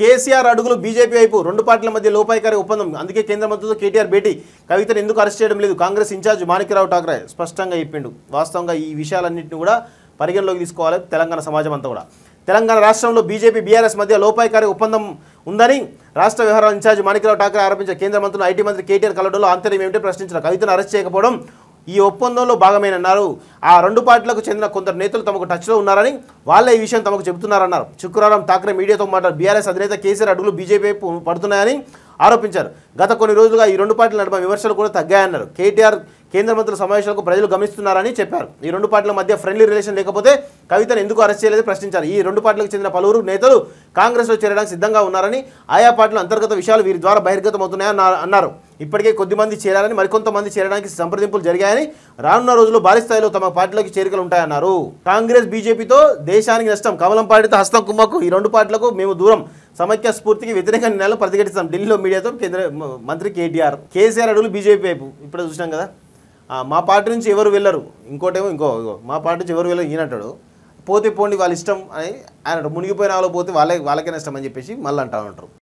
కేసీఆర్ అడుగులు బీజేపీ వైపు రెండు పార్టీల మధ్య లోపాయికారి ఒప్పందం అందుకే కేంద్ర మంత్రితో కేటీఆర్ భేటీ కవితను ఎందుకు అరెస్ట్ చేయడం లేదు కాంగ్రెస్ ఇన్ఛార్జ్ మాణిక్యరావు ఠాక్రే స్పష్టంగా చెప్పిండు వాస్తవంగా ఈ విషయాలన్నింటినీ కూడా పరిగణలోకి తీసుకోవాలి తెలంగాణ సమాజం అంతా కూడా తెలంగాణ రాష్ట్రంలో బీజేపీ బీఆర్ఎస్ మధ్య లోపాయికారి ఒప్పందం ఉందని రాష్ట్ర వ్యవహారాల ఇన్ఛార్జ్ మాణిక్యరావు ఠాక్రే ఆరోపించిన కేంద్ర మంత్రులు ఐటీ మంత్రి కేటీఆర్ కలడంలో ఆంతర్యం ఏమిటో ప్రశ్నించిన కవితను అరెస్ట్ చేయకపోవడం ఈ ఒప్పందంలో భాగమేనన్నారు ఆ రెండు పార్టీలకు చెందిన కొందరు నేతలు తమకు టచ్లో ఉన్నారని వాళ్ళే ఈ విషయం తమకు చెబుతున్నారన్నారు శుక్రవారం ఠాక్రే మీడియాతో మాట్లాడారు బీఆర్ఎస్ అధినేత కేసీఆర్ అడుగులు బీజేపీ పడుతున్నాయని ఆరోపించారు గత కొన్ని రోజులుగా ఈ రెండు పార్టీల నడుమ విమర్శలు కూడా తగ్గాయన్నారు కేటీఆర్ కేంద్ర మంత్రుల సమావేశాలకు ప్రజలు గమనిస్తున్నారని చెప్పారు ఈ రెండు పార్టీల మధ్య ఫ్రెండ్లీ రిలేషన్ లేకపోతే కవితను ఎందుకు అరెస్ట్ చేయలేదని ప్రశ్నించారు ఈ రెండు పార్టీలకు చెందిన పలువురు నేతలు కాంగ్రెస్లో చేరడానికి సిద్ధంగా ఉన్నారని ఆయా పార్టీల అంతర్గత విషయాలు వీరి ద్వారా బహిర్గతమవుతున్నాయని అన్నారు ఇప్పటికే కొద్దిమంది చేరాలని మరికొంతమంది చేరడానికి సంప్రదింపులు జరిగాయని రానున్న రోజుల్లో భారీ స్థాయిలో తమ పార్టీలోకి చేరికలు ఉంటాయన్నారు కాంగ్రెస్ బీజేపీతో దేశానికి నష్టం కమలం పార్టీతో హస్తం కుమ్మకు ఈ రెండు పార్టీలకు మేము దూరం సమైక్య స్ఫూర్తికి వ్యతిరేక నిర్ణయాలు ప్రతిఘటిస్తాం ఢిల్లీలో మీడియాతో కేంద్ర మంత్రి కేటీఆర్ కేసీఆర్ అడుగులు బీజేపీ వైపు ఇప్పుడే చూసినాం కదా మా పార్టీ నుంచి ఎవరు వెళ్ళరు ఇంకోటేమో ఇంకో మా పార్టీ నుంచి ఎవరు వెళ్ళరు ఈయనంటాడు పోతే పోండి వాళ్ళ ఇష్టం అని ఆయన మునిగిపోయిన వాళ్ళు పోతే వాళ్ళే వాళ్ళకే ఇష్టం అని చెప్పేసి మళ్ళీ అంటూ ఉంటారు